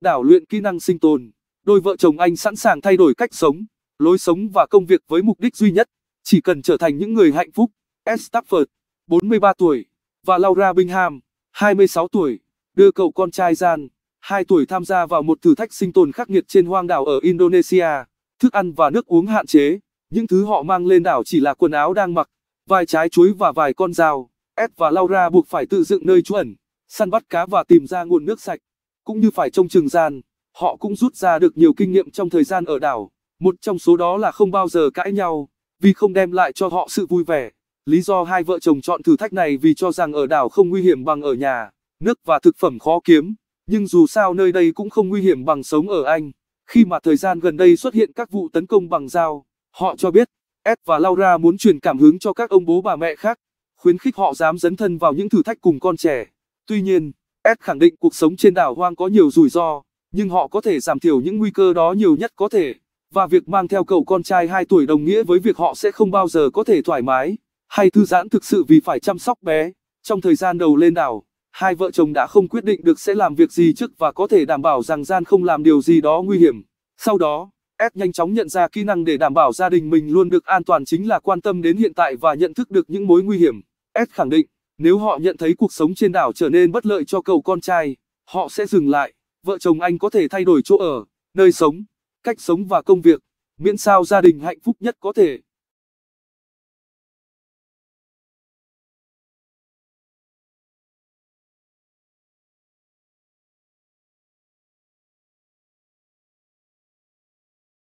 đảo luyện kỹ năng sinh tồn, đôi vợ chồng anh sẵn sàng thay đổi cách sống, lối sống và công việc với mục đích duy nhất, chỉ cần trở thành những người hạnh phúc. Stafford, 43 tuổi, và Laura Bingham, 26 tuổi, đưa cậu con trai Gian, 2 tuổi tham gia vào một thử thách sinh tồn khắc nghiệt trên hoang đảo ở Indonesia. Thức ăn và nước uống hạn chế, những thứ họ mang lên đảo chỉ là quần áo đang mặc, vài trái chuối và vài con dao. Ed và Laura buộc phải tự dựng nơi trú ẩn, săn bắt cá và tìm ra nguồn nước sạch cũng như phải trông chừng gian, họ cũng rút ra được nhiều kinh nghiệm trong thời gian ở đảo, một trong số đó là không bao giờ cãi nhau, vì không đem lại cho họ sự vui vẻ. Lý do hai vợ chồng chọn thử thách này vì cho rằng ở đảo không nguy hiểm bằng ở nhà, nước và thực phẩm khó kiếm, nhưng dù sao nơi đây cũng không nguy hiểm bằng sống ở Anh. Khi mà thời gian gần đây xuất hiện các vụ tấn công bằng dao, họ cho biết Ed và Laura muốn truyền cảm hứng cho các ông bố bà mẹ khác, khuyến khích họ dám dấn thân vào những thử thách cùng con trẻ. Tuy nhiên, S khẳng định cuộc sống trên đảo hoang có nhiều rủi ro, nhưng họ có thể giảm thiểu những nguy cơ đó nhiều nhất có thể. Và việc mang theo cậu con trai 2 tuổi đồng nghĩa với việc họ sẽ không bao giờ có thể thoải mái hay thư giãn thực sự vì phải chăm sóc bé. Trong thời gian đầu lên đảo, hai vợ chồng đã không quyết định được sẽ làm việc gì trước và có thể đảm bảo rằng Gian không làm điều gì đó nguy hiểm. Sau đó, S nhanh chóng nhận ra kỹ năng để đảm bảo gia đình mình luôn được an toàn chính là quan tâm đến hiện tại và nhận thức được những mối nguy hiểm. S khẳng định nếu họ nhận thấy cuộc sống trên đảo trở nên bất lợi cho cậu con trai, họ sẽ dừng lại. Vợ chồng anh có thể thay đổi chỗ ở, nơi sống, cách sống và công việc, miễn sao gia đình hạnh phúc nhất có thể.